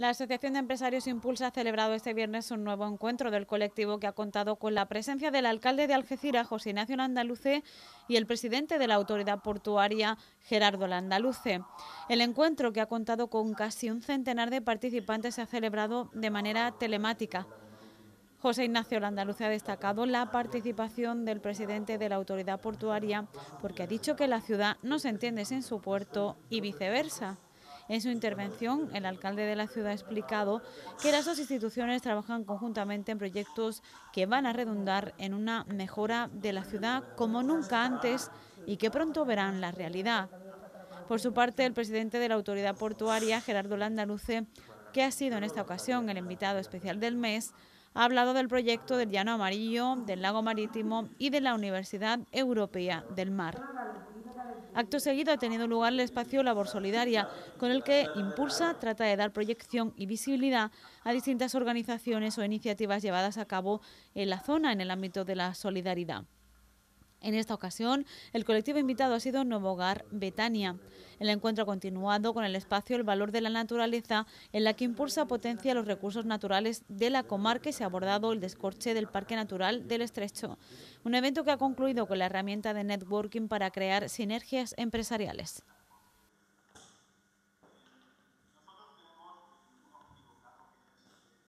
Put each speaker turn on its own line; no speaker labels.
La Asociación de Empresarios Impulsa ha celebrado este viernes un nuevo encuentro del colectivo que ha contado con la presencia del alcalde de Algeciras, José Ignacio Landaluce, y el presidente de la autoridad portuaria, Gerardo Landaluce. El encuentro, que ha contado con casi un centenar de participantes, se ha celebrado de manera telemática. José Ignacio Landaluce ha destacado la participación del presidente de la autoridad portuaria porque ha dicho que la ciudad no se entiende sin su puerto y viceversa. En su intervención, el alcalde de la ciudad ha explicado que las dos instituciones trabajan conjuntamente en proyectos que van a redundar en una mejora de la ciudad como nunca antes y que pronto verán la realidad. Por su parte, el presidente de la autoridad portuaria, Gerardo Landaluce, que ha sido en esta ocasión el invitado especial del mes, ha hablado del proyecto del Llano Amarillo, del Lago Marítimo y de la Universidad Europea del Mar. Acto seguido ha tenido lugar el espacio Labor Solidaria, con el que Impulsa trata de dar proyección y visibilidad a distintas organizaciones o iniciativas llevadas a cabo en la zona en el ámbito de la solidaridad. En esta ocasión, el colectivo invitado ha sido Nuevo Hogar Betania. El encuentro ha continuado con el espacio El valor de la naturaleza, en la que impulsa potencia los recursos naturales de la comarca y se ha abordado el descorche del Parque Natural del Estrecho. Un evento que ha concluido con la herramienta de networking para crear sinergias empresariales.